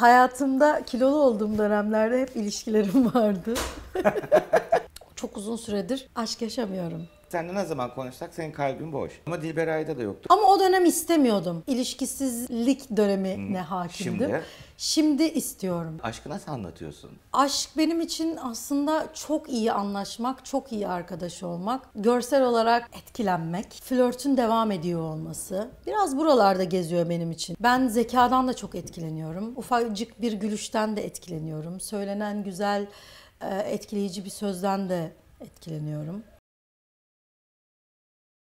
hayatımda kilolu olduğum dönemlerde hep ilişkilerim vardı. Çok uzun süredir aşk yaşamıyorum. Seninle ne zaman konuşsak senin kalbin boş. Ama Dilber Dilberay'da da yoktu. Ama o dönem istemiyordum. İlişkisizlik dönemine hmm, hakimdim. Şimdi? Şimdi istiyorum. Aşkı nasıl anlatıyorsun? Aşk benim için aslında çok iyi anlaşmak, çok iyi arkadaş olmak, görsel olarak etkilenmek, flörtün devam ediyor olması. Biraz buralarda geziyor benim için. Ben zekadan da çok etkileniyorum. Ufacık bir gülüşten de etkileniyorum. Söylenen güzel, e, etkileyici bir sözden de etkileniyorum.